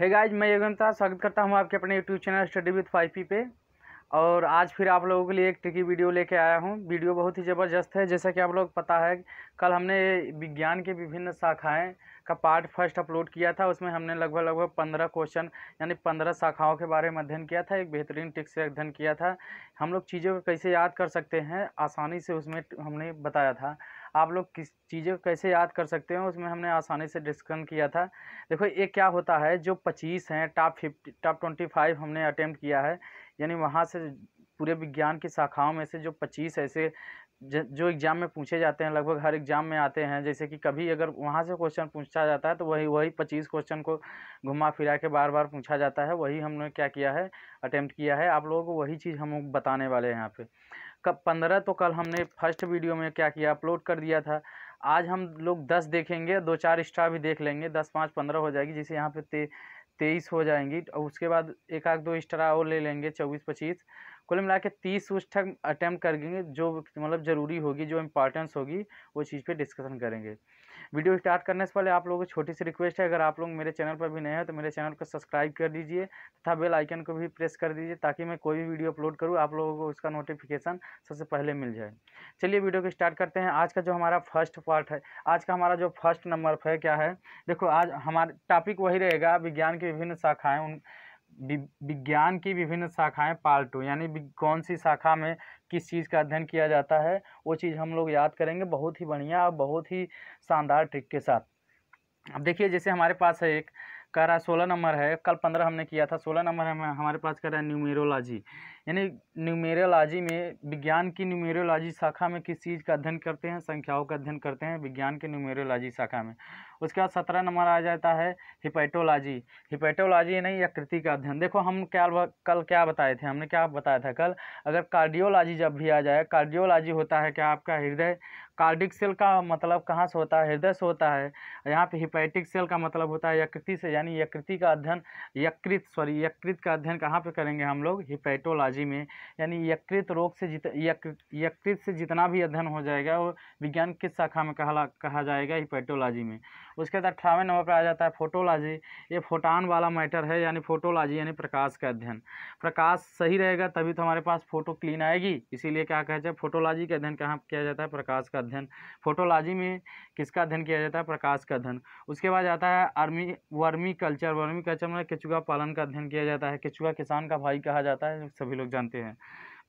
है गाइज मैं योगता स्वागत करता हूँ आपके अपने YouTube channel study with five P पे और आज फिर आप लोगों के लिए एक ट्रिकी वीडियो लेके आया हूँ वीडियो बहुत ही ज़बरदस्त है जैसा कि आप लोग पता है कल हमने विज्ञान के विभिन्न शाखाएँ का पार्ट फर्स्ट अपलोड किया था उसमें हमने लगभग लगभग पंद्रह क्वेश्चन यानी पंद्रह शाखाओं के बारे में अध्ययन किया था एक बेहतरीन ट्रिक से अध्ययन किया था हम लोग चीज़ों को कैसे याद कर सकते हैं आसानी से उसमें हमने बताया था आप लोग किस चीज़ें कैसे याद कर सकते हैं उसमें हमने आसानी से डिस्कन किया था देखो ये क्या होता है जो पच्चीस हैं top fifty top twenty five हमने अटैम्प्ट किया है यानी वहाँ से पूरे विज्ञान की शाखाओं में से जो पच्चीस ऐसे जो एग्ज़ाम में पूछे जाते हैं लगभग हर एग्ज़ाम में आते हैं जैसे कि कभी अगर वहाँ से क्वेश्चन पूछा जाता है तो वही वही पच्चीस क्वेश्चन को घुमा फिरा के बार बार पूछा जाता है वही हमने क्या किया है अटैम्प्ट किया है आप लोगों को वही चीज़ हम बताने वाले हैं यहाँ पर कब पंद्रह तो कल हमने फर्स्ट वीडियो में क्या किया अपलोड कर दिया था आज हम लोग दस देखेंगे दो चार स्टार भी देख लेंगे दस पाँच पंद्रह हो जाएगी जैसे यहाँ पे तेईस हो जाएंगी और उसके बाद एक आध दो एक्स्ट्रा और ले लेंगे चौबीस पच्चीस कुल मिला के तीस तक अटैम्प्ट करेंगे जो मतलब ज़रूरी होगी जो इंपॉर्टेंस होगी वो चीज़ पे डिस्कशन करेंगे वीडियो स्टार्ट करने से पहले आप लोगों को छोटी सी रिक्वेस्ट है अगर आप लोग मेरे चैनल पर भी नए हैं तो मेरे चैनल को सब्सक्राइब कर दीजिए तथा बेल आइकन को भी प्रेस कर दीजिए ताकि मैं कोई भी वीडियो अपलोड करूँ आप लोगों को उसका नोटिफिकेशन सबसे पहले मिल जाए चलिए वीडियो को स्टार्ट करते हैं आज का जो हमारा फर्स्ट पार्ट है आज का हमारा जो फर्स्ट नंबर है क्या है देखो आज हमारा टॉपिक वही रहेगा विज्ञान की विभिन्न शाखाएँ उन विज्ञान की विभिन्न शाखाएं पार्ट टू यानी कौन सी शाखा में किस चीज़ का अध्ययन किया जाता है वो चीज़ हम लोग याद करेंगे बहुत ही बढ़िया और बहुत ही शानदार ट्रिक के साथ अब देखिए जैसे हमारे पास है एक कह रहा है सोलह नंबर है कल पंद्रह हमने किया था सोलह नंबर हमें हमारे पास कह रहा है न्यूमेरोलॉजी यानी न्यूमेरोलॉजी में विज्ञान की न्यूमेरोलॉजी शाखा में किस चीज़ का अध्ययन करते हैं संख्याओं का अध्ययन करते हैं विज्ञान के न्यूमेरोलॉजी शाखा में उसके बाद सत्रह नंबर आ जाता है हिपैटोलॉजी हिपैटोलॉजी यानी यकृति का अध्ययन देखो हम क्या कल क्या बताए थे हमने क्या बताया था कल अगर कार्डियोलॉजी जब भी आ जाए कार्डियोलॉजी होता है क्या आपका हृदय कार्डिक सेल का मतलब कहाँ से होता है हृदय से होता है यहाँ पे हिपैटिक सेल का मतलब होता है यकृति से यानी यकृति का अध्ययन यकृत सॉरी यकृत का अध्ययन कहाँ पे करेंगे हम लोग हिपैटोलॉजी बायोलॉजी में यानी यकृत रोग से जित यकृत से जितना भी अध्ययन हो जाएगा वो विज्ञान किस शाखा में कहला कहा जाएगा हिपेटोलॉजी में उसके बाद अठारहवें नंबर पर आ जाता है फोटोलॉजी ये फोटान वाला मैटर है यानी फोटोलॉजी यानी प्रकाश का अध्ययन प्रकाश सही रहेगा तभी तो हमारे पास फोटो क्लीन आएगी इसीलिए क्या कहा जाए फोटोलॉजी का अध्ययन कहाँ किया जाता है प्रकाश का अध्ययन फोटोलॉजी में किसका अध्ययन किया जाता है प्रकाश का अध्ययन उसके बाद आता है army vermiculture vermiculture में केचुआ पालन का अध्ययन किया जाता है केचुआ किसान का भाई कहा जाता है सभी लोग जानते हैं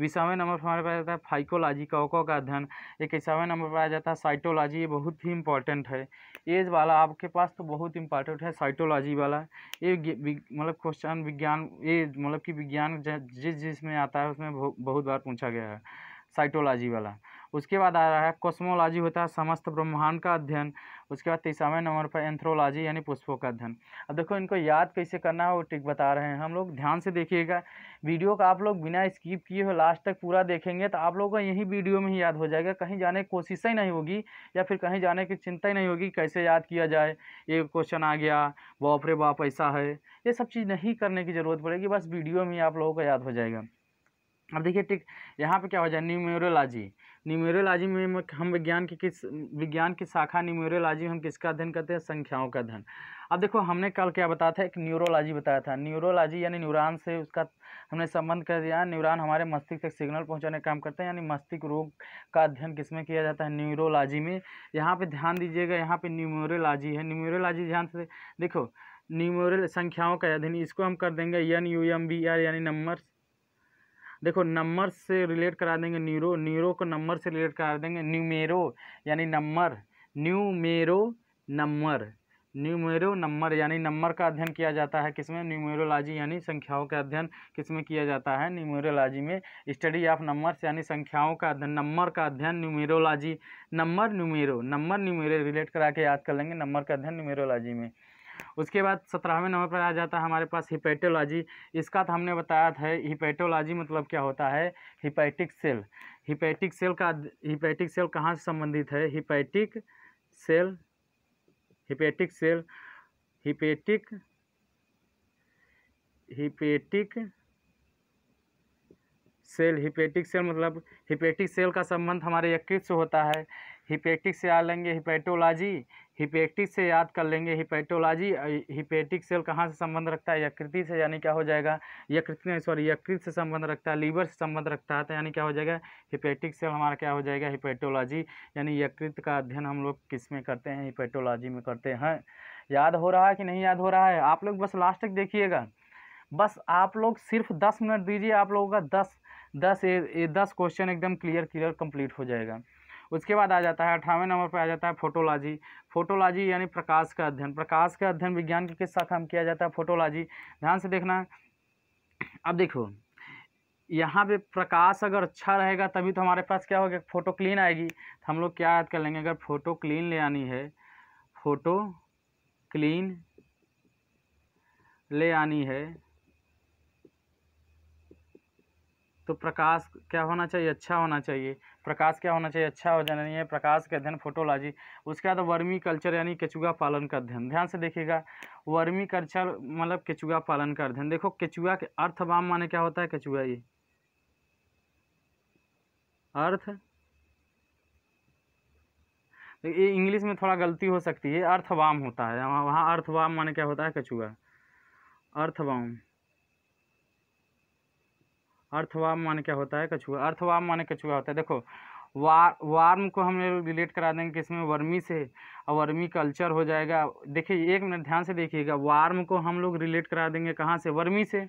बीसवें नंबर पर हमारे पास आता है फाइकोलॉजी कवको का अध्ययन इक्कीसवें नंबर पर आ जाता है साइटोलॉजी ये बहुत ही इंपॉर्टेंट है एज वाला आपके पास तो बहुत इंपॉर्टेंट है साइटोलॉजी वाला ये मतलब क्वेश्चन विज्ञान ये मतलब कि विज्ञान जिस जिसमें आता है उसमें बहुत बार पूछा गया है साइटोलॉजी वाला उसके बाद आ रहा है कॉस्मोलॉजी होता है समस्त ब्रह्मांड का अध्ययन उसके बाद तीसवें नंबर पर एंथ्रोलॉजी यानी पुष्पों का अध्ययन अब देखो इनको याद कैसे करना है वो टिक बता रहे हैं हम लोग ध्यान से देखिएगा वीडियो का आप लोग बिना स्किप किए हो लास्ट तक पूरा देखेंगे तो आप लोगों का यही वीडियो में ही याद हो जाएगा कहीं जाने की कोशिश ही नहीं होगी या फिर कहीं जाने की चिंता ही नहीं होगी कैसे याद किया जाए ये क्वेश्चन आ गया बाप रे बाप ऐसा है ये सब चीज़ नहीं करने की ज़रूरत पड़ेगी बस वीडियो में ही आप लोगों का याद हो जाएगा अब देखिए ठीक यहाँ पे क्या हो जाए न्यूमेरोलॉजी न्यूमेरोलॉजी में हम विज्ञान की किस विज्ञान की शाखा न्यूमेरोलॉजी में हम किसका अध्ययन करते हैं संख्याओं का अध्ययन अब देखो हमने कल क्या बताया था एक न्यूरोलॉजी बताया था न्यूरोलॉजी यानी न्यूरान से उसका हमने संबंध कर दिया न्यूरान हमारे मस्तिष्क तक सिग्नल पहुँचाने का काम करते हैं यानी मस्तिष्क रोग का अध्ययन में किया जाता है न्यूरोलॉजी में यहाँ पर ध्यान दीजिएगा यहाँ पर न्यूमेरोलॉजी है न्यूमेरोलॉजी ध्यान से देखो न्यूमोरल संख्याओं का अध्ययन इसको हम कर देंगे N U M B R यानी नंबर्स देखो नंबर से रिलेट करा देंगे न्यूरो न्यूरो को नंबर से रिलेट करा देंगे न्यूमेरो यानी number numero number numero number यानी नंबर का अध्ययन किया जाता है किसमें न्यूमेरोलॉजी यानी संख्याओं का अध्ययन किसमें किया जाता है न्यूमेरोलॉजी में स्टडी ऑफ नंबर्स यानी संख्याओं का अध्ययन नंबर का अध्ययन numerology number numero number numero relate करा के याद कर लेंगे नंबर का अध्ययन न्यूमेरोलॉजी में उसके बाद सत्रहवें नंबर पर आ जाता है हमारे पास हिपेटोलॉजी इसका तो हमने बताया था हिपेटोलॉजी मतलब क्या होता है हिपैटिक सेल हिपैटिक सेल का हिपेटिक सेल कहाँ से संबंधित है hepatic cell hepatic cell hepatic hepatic cell hepatic cell मतलब हिपेटिक सेल का संबंध हमारे यकृत से होता है हिपेटिक से याद लेंगे हिपेटोलॉजी हिपेटिक से याद कर लेंगे हिपेटोलॉजी हिपेटिक सेल कहाँ से संबंध रखता है यकृति से यानी क्या हो जाएगा यकृति सॉरी यकृत से संबंध रखता है लीवर से संबंध रखता है तो यानी क्या हो जाएगा हिपेटिक सेल हमारा क्या हो जाएगा हिपेटोलॉजी यानी यकृत का अध्ययन हम लोग किस में करते हैं हिपेटोलॉजी में करते हैं याद हो रहा है कि नहीं याद हो रहा है आप लोग बस लास्ट तक देखिएगा बस आप लोग सिर्फ दस मिनट दीजिए आप लोगों का दस दस ये दस क्वेश्चन एकदम क्लियर क्लियर कंप्लीट हो जाएगा उसके बाद आ जाता है अठावे नंबर पर आ जाता है फोटोलॉजी फोटोलॉजी यानी प्रकाश का अध्ययन प्रकाश का अध्ययन विज्ञान की किस शाखा में किया जाता है फोटोलॉजी ध्यान से देखना अब देखो यहाँ पे प्रकाश अगर अच्छा रहेगा तभी तो हमारे पास क्या होगा फ़ोटो क्लीन आएगी तो हम लोग क्या याद कर लेंगे अगर फ़ोटो क्लीन ले आनी है फ़ोटो क्लीन ले आनी है तो प्रकाश क्या होना चाहिए अच्छा होना चाहिए प्रकाश क्या होना चाहिए अच्छा हो जाना चाहिए प्रकाश का अध्ययन फोटोलॉजी उसके बाद वर्मी कल्चर यानी केचुआ पालन का अध्ययन ध्यान से देखिएगा वर्मी कल्चर मतलब केचुआ पालन का अध्ययन देखो केचुआ के अर्थवाम माने क्या होता है केचुआ ये अर्थ ये इंग्लिश में थोड़ा गलती हो सकती है अर्थवाम होता है वहाँ अर्थवाम माने क्या होता है कछुआ अर्थवाम अर्थवाम माने क्या होता है कछुआ अर्थवाम माने कछुआ होता है देखो वार वार्म को हम रिलेट करा देंगे कि इसमें वर्मी से और वर्मी कल्चर हो जाएगा देखिए एक मिनट ध्यान से देखिएगा वार्म को हम लोग रिलेट करा देंगे कहाँ से वर्मी से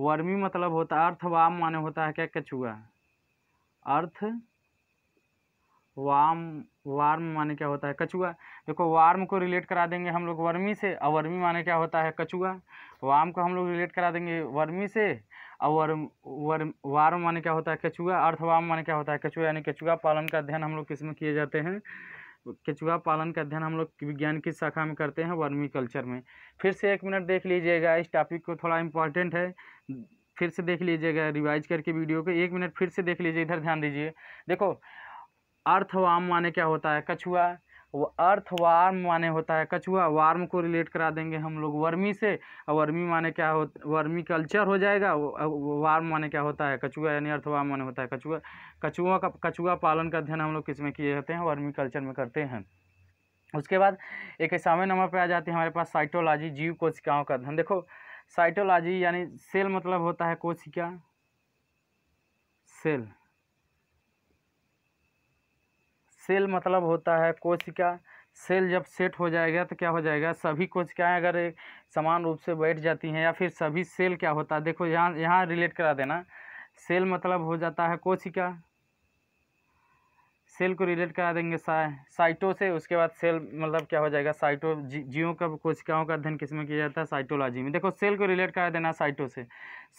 वर्मी मतलब होता है अर्थवाम माने होता है क्या कछुआ अर्थ वाम वार्म माने क्या होता है कछुआ देखो वार्म को रिलेट करा देंगे हम लोग वर्मी से और वर्मी माने क्या होता है कछुआ वाम को हम लोग रिलेट करा देंगे वर्मी से और वर्म वर्म वार्म माने क्या होता है केचुआ अर्थवाम माने क्या होता है केचुआ यानी केचुआ पालन का अध्ययन हम लोग किस में किए जाते हैं केचुआ पालन का अध्ययन हम लोग विज्ञान की शाखा में करते हैं वर्मी कल्चर में फिर से एक मिनट देख लीजिएगा इस टॉपिक को थोड़ा इम्पॉर्टेंट है फिर से देख लीजिएगा रिवाइज करके वीडियो को एक मिनट फिर से देख लीजिए इधर ध्यान दीजिए देखो अर्थवाम माने क्या होता है कछुआ वो अर्थ वार्म माने होता है कछुआ वार्म को रिलेट करा देंगे हम लोग वर्मी से और वर्मी माने क्या हो वर्मी कल्चर हो जाएगा वार्म माने क्या होता है कछुआ यानी अर्थ वार्म माने होता है कछुआ कछुआ का कछुआ पालन का अध्ययन हम लोग किस में किए जाते हैं वर्मी कल्चर में करते हैं उसके बाद एक इक्यासवें नंबर पर आ जाती है हमारे पास साइटोलॉजी जीव कोशिकाओं का अध्ययन देखो साइटोलॉजी यानी सेल मतलब होता है कोशिका सेल सेल मतलब होता है कोशिका सेल जब सेट हो जाएगा तो क्या हो जाएगा सभी कोशिकाएँ अगर समान रूप से बैठ जाती हैं या फिर सभी सेल क्या होता है देखो यहाँ यहाँ रिलेट करा देना सेल मतलब हो जाता है कोशिका सेल को रिलेट करा देंगे सा, साइटो से उसके बाद सेल मतलब क्या हो जाएगा साइटो जी, जीवों का कोशिकाओं का अध्ययन किसमें किया जाता है साइटोलॉजी में देखो सेल को रिलेट करा देना साइटो से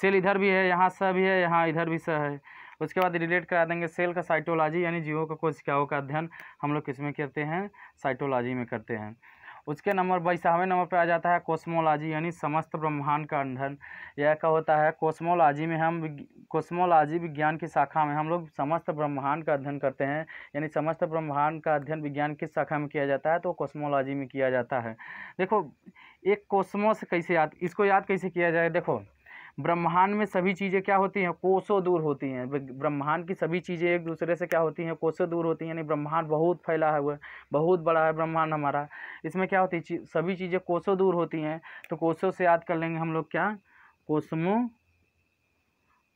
सेल इधर भी है यहाँ स भी है यहाँ इधर भी स है उसके बाद रिलेट करा देंगे सेल का साइटोलॉजी यानी जीवों का कोशिकाओं का अध्ययन हम लोग किस में करते हैं साइटोलॉजी में करते हैं उसके नंबर बाईसवें नंबर पर आ जाता है कोस्मोलॉजी यानी समस्त ब्रह्मांड का अध्ययन यह का होता है कोस्मोलॉजी में हम कोस्मोलॉजी विज्ञान की शाखा में हम लोग समस्त ब्रह्मांड का अध्ययन करते हैं यानी समस्त ब्रह्मांड का अध्ययन विज्ञान किस शाखा में किया जाता है तो कोस्मोलॉजी में किया जाता है देखो एक कोस्मोस कैसे याद इसको याद कैसे किया जाए देखो ब्रह्मांड में सभी चीज़ें क्या होती हैं कोसों दूर होती हैं ब्रह्मांड की सभी चीज़ें एक दूसरे से क्या होती हैं कोसों दूर होती हैं यानी ब्रह्मांड बहुत फैला हुआ है बहुत बड़ा है ब्रह्मांड हमारा इसमें क्या होती है सभी चीज़ें कोसों दूर होती हैं तो कोसों से याद कर लेंगे हम लोग क्या कोसमो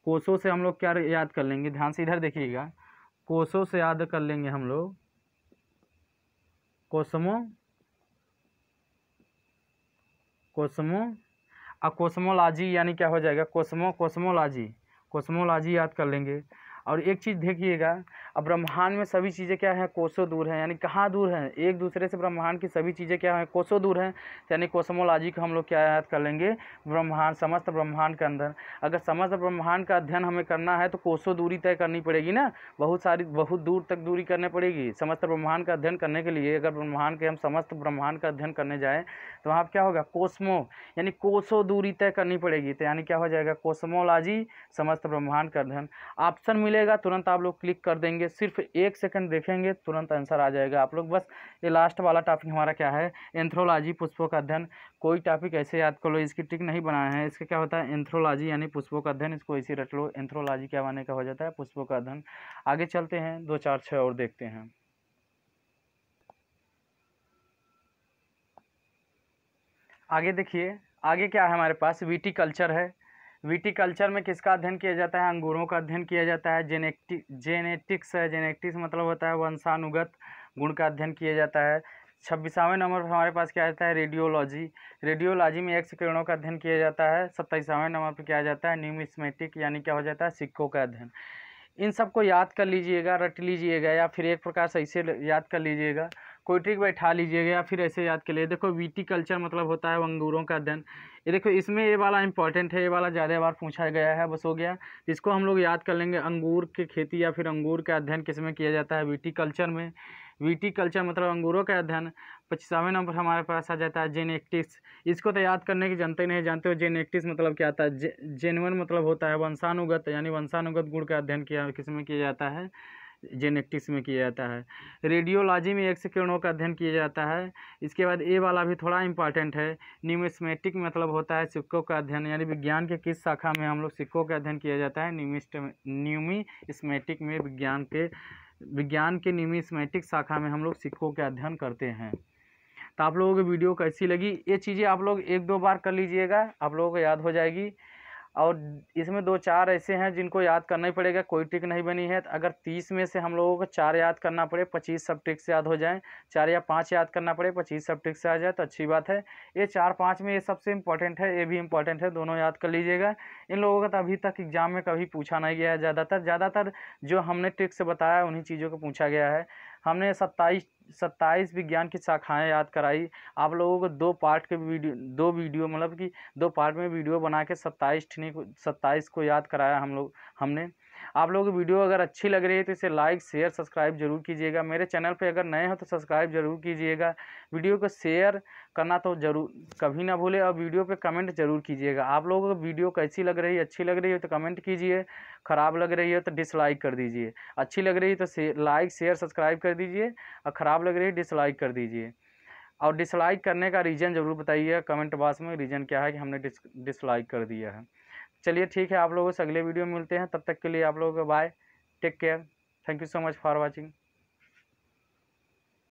कोसों से हम लोग क्या याद कर लेंगे ध्यान से इधर देखिएगा कोसों से याद कर लेंगे हम लोग कोसमो कोसमो और कोस्मोलॉजी यानी क्या हो जाएगा कोस्मो कोस्मोलॉजी कोस्मोलॉजी याद कर लेंगे और एक चीज़ देखिएगा अब ब्रह्मांड में सभी चीज़ें क्या हैं कोसों दूर हैं यानी कहाँ दूर हैं एक दूसरे से ब्रह्मांड की सभी चीज़ें क्या हैं कोसों दूर हैं यानी कोसमोलॉजी का हम लोग क्या याद कर लेंगे ब्रह्मांड समस्त ब्रह्मांड के अंदर अगर समस्त ब्रह्मांड का अध्ययन हमें करना है तो कोसों दूरी तय करनी पड़ेगी ना बहुत सारी बहुत दूर तक दूरी करनी पड़ेगी समस्त ब्रह्मांड का अध्ययन करने के लिए अगर ब्रह्मांड के हम समस्त ब्रह्मांड का अध्ययन करने जाएँ तो वहाँ क्या होगा कोसमो यानी कोसों दूरी तय करनी पड़ेगी तो यानी क्या हो जाएगा कोसमोलॉजी समस्त ब्रह्मांड का अध्ययन ऑप्शन मिले मिलेगा तुरंत आप लोग क्लिक कर देंगे सिर्फ एक सेकंड देखेंगे तुरंत आंसर आ जाएगा आप लोग बस ये लास्ट वाला टॉपिक हमारा क्या है एंथ्रोलॉजी पुष्पों का अध्ययन कोई टॉपिक ऐसे याद कर लो इसकी टिक नहीं बनाए हैं इसका क्या होता है एंथ्रोलॉजी यानी पुष्पों का अध्ययन इसको ऐसे रख लो एंथ्रोलॉजी क्या माने का हो जाता है पुष्पों का अध्ययन आगे चलते हैं दो चार छः और देखते हैं आगे देखिए आगे क्या है हमारे पास वीटी कल्चर है कल्चर में किसका अध्ययन किया जाता है अंगूरों का अध्ययन किया जाता है जेनेटिक जेनेटिक्स है जेनेटिक्स मतलब होता है वंशानुगत गुण का अध्ययन किया जाता है छब्बीसवें नंबर पर हमारे पास क्या जाता है रेडियोलॉजी रेडियोलॉजी में एक्स किरणों का अध्ययन किया जाता है सत्ताईसवें नंबर पर क्या जाता है न्यूमिस्मेटिक यानी क्या हो जाता है सिक्कों का अध्ययन इन सबको याद कर लीजिएगा रट लीजिएगा या फिर एक प्रकार से इसे याद कर लीजिएगा कोई ट्रिक बैठा लीजिएगा या फिर ऐसे याद के लिए देखो वीटी कल्चर मतलब होता है अंगूरों का अध्ययन ये देखो इसमें ये वाला इंपॉर्टेंट है ये वाला ज़्यादा बार पूछा गया है बस हो गया इसको हम लोग याद कर लेंगे अंगूर की खेती या फिर अंगूर का अध्ययन किस में किया जाता है वीटी कल्चर में वीटी कल्चर मतलब अंगूरों का अध्ययन पच्चीसवें नंबर हमारे पास आ जाता है जेनेक्टिक्स इसको तो याद करने की जानते नहीं जानते हो जेनेक्टिस मतलब क्या आता है जे, जेनवन मतलब होता है वंशानुगत यानी वंशानुगत गुण का अध्ययन किया किस में किया जाता है जेनेटिक्स में किया जाता है रेडियोलॉजी में एक्स किरणों का अध्ययन किया जाता है इसके बाद ए वाला भी थोड़ा इंपॉर्टेंट है न्यूमिस्मेटिक मतलब होता है सिक्कों का अध्ययन यानी विज्ञान के किस शाखा में हम लोग सिक्कों का अध्ययन किया जाता है न्यूमिस्ट न्यूमिस्मेटिक में विज्ञान के विज्ञान के न्यूमिस्मेटिक शाखा में हम लोग सिक्कों का अध्ययन करते हैं तो आप लोगों की वीडियो कैसी लगी ये चीज़ें आप लोग एक दो बार कर लीजिएगा आप लोगों को याद हो जाएगी और इसमें दो चार ऐसे हैं जिनको याद करना ही पड़ेगा कोई ट्रिक नहीं बनी है तो अगर तीस में से हम लोगों को चार याद करना पड़े पच्चीस सब ट्रिक्स याद हो जाएँ चार या पाँच याद करना पड़े पच्चीस सब ट्रिक्स आ जाए तो अच्छी बात है ये चार पाँच में ये सबसे इम्पॉर्टेंट है ये भी इम्पॉर्टेंट है दोनों याद कर लीजिएगा इन लोगों का तो अभी तक एग्जाम में कभी पूछा नहीं गया है ज़्यादातर ज़्यादातर जो हमने ट्रिक्स बताया उन्हीं चीज़ों को पूछा गया है हमने सत्ताईस सत्ताईस विज्ञान की शाखाएं याद कराई आप लोगों को दो पार्ट के वीडियो दो वीडियो मतलब कि दो पार्ट में वीडियो बना के सत्ताईस को सत्ताईस को याद कराया हम लोग हमने आप लोगों की वीडियो अगर अच्छी लग रही है तो इसे लाइक शेयर सब्सक्राइब जरूर कीजिएगा मेरे चैनल पे अगर नए हो तो सब्सक्राइब जरूर कीजिएगा वीडियो को शेयर करना तो जरूर कभी ना भूले और वीडियो पे कमेंट जरूर कीजिएगा आप लोगों को वीडियो कैसी लग रही है अच्छी लग रही है तो कमेंट कीजिए ख़राब लग रही है तो डिसलाइक कर दीजिए अच्छी लग रही है तो लाइक शेयर सब्सक्राइब कर दीजिए और ख़राब लग रही है डिसलाइक कर दीजिए और डिसलाइक करने का रीज़न ज़रूर बताइए कमेंट बॉक्स में रीज़न क्या है कि हमने डिस डिसलाइक कर दिया है चलिए ठीक है आप लोगों से अगले वीडियो में मिलते हैं तब तक के लिए आप लोगों को bye take care thank you so much for watching